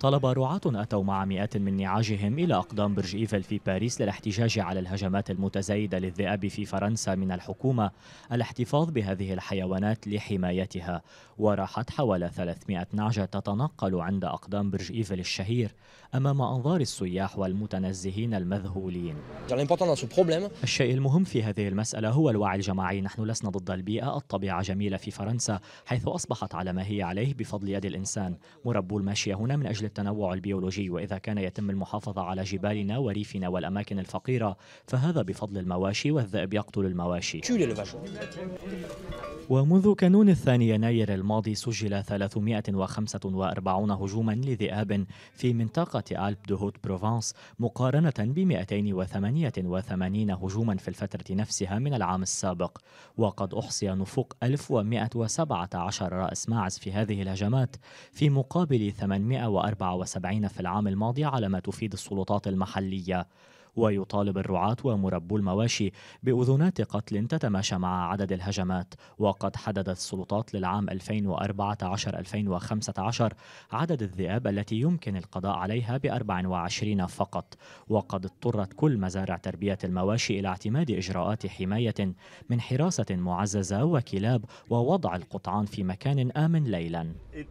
طلب رعاة أتوا مع مئات من نعاجهم إلى أقدام برج إيفل في باريس للاحتجاج على الهجمات المتزايدة للذئاب في فرنسا من الحكومة الاحتفاظ بهذه الحيوانات لحمايتها وراحت حوالي 300 نعجة تتنقل عند أقدام برج إيفل الشهير أمام أنظار السياح والمتنزهين المذهولين الشيء المهم في هذه المسألة هو الوعي الجماعي نحن لسنا ضد البيئة الطبيعة جميلة في فرنسا حيث أصبحت على ما هي عليه بفضل يد الإنسان مربو الماشية هنا من أجل التنوع البيولوجي وإذا كان يتم المحافظة على جبالنا وريفنا والأماكن الفقيرة فهذا بفضل المواشي والذئب يقتل المواشي ومنذ كانون الثاني يناير الماضي سجل 345 هجوما لذئاب في منطقة ألب دهوت بروفانس مقارنة ب 288 هجوما في الفترة نفسها من العام السابق وقد أحصي نفوق 1117 رأس ماعز في هذه الهجمات في مقابل 840 74 في العام الماضي على ما تفيد السلطات المحلية ويطالب الرعاة ومربو المواشي بأذونات قتل تتماشى مع عدد الهجمات وقد حددت السلطات للعام 2014-2015 عدد الذئاب التي يمكن القضاء عليها ب 24 فقط وقد اضطرت كل مزارع تربية المواشي إلى اعتماد إجراءات حماية من حراسة معززة وكلاب ووضع القطعان في مكان آمن ليلا